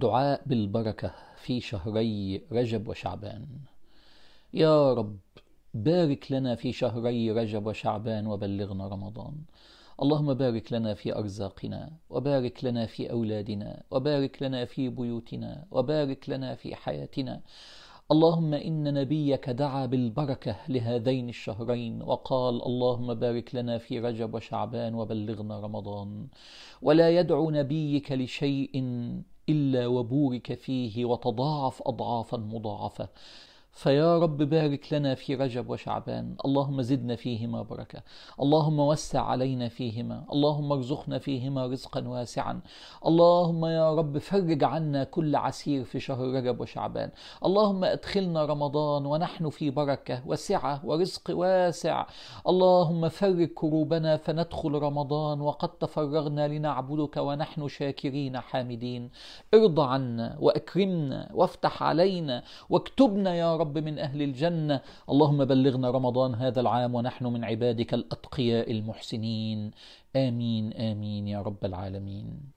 دعاء بالبركة في شهري رجب وشعبان يا رب بارك لنا في شهري رجب وشعبان وبلغنا رمضان اللهم بارك لنا في أرزاقنا وبارك لنا في أولادنا وبارك لنا في بيوتنا وبارك لنا في حياتنا اللهم إن نبيك دعا بالبركة لهذين الشهرين وقال اللهم بارك لنا في رجب وشعبان وبلغنا رمضان ولا يدعو نبيك لشيء الا وبورك فيه وتضاعف اضعافا مضاعفه فيا رب بارك لنا في رجب وشعبان اللهم زدنا فيهما بركه اللهم وسع علينا فيهما اللهم ارزقنا فيهما رزقا واسعا اللهم يا رب فرج عنا كل عسير في شهر رجب وشعبان اللهم ادخلنا رمضان ونحن في بركه وسعه ورزق واسع اللهم فرج كروبنا فندخل رمضان وقد تفرغنا لنعبدك ونحن شاكرين حامدين ارض عنا واكرمنا وافتح علينا واكتبنا يا رب رب من أهل الجنة اللهم بلغنا رمضان هذا العام ونحن من عبادك الأتقياء المحسنين آمين آمين يا رب العالمين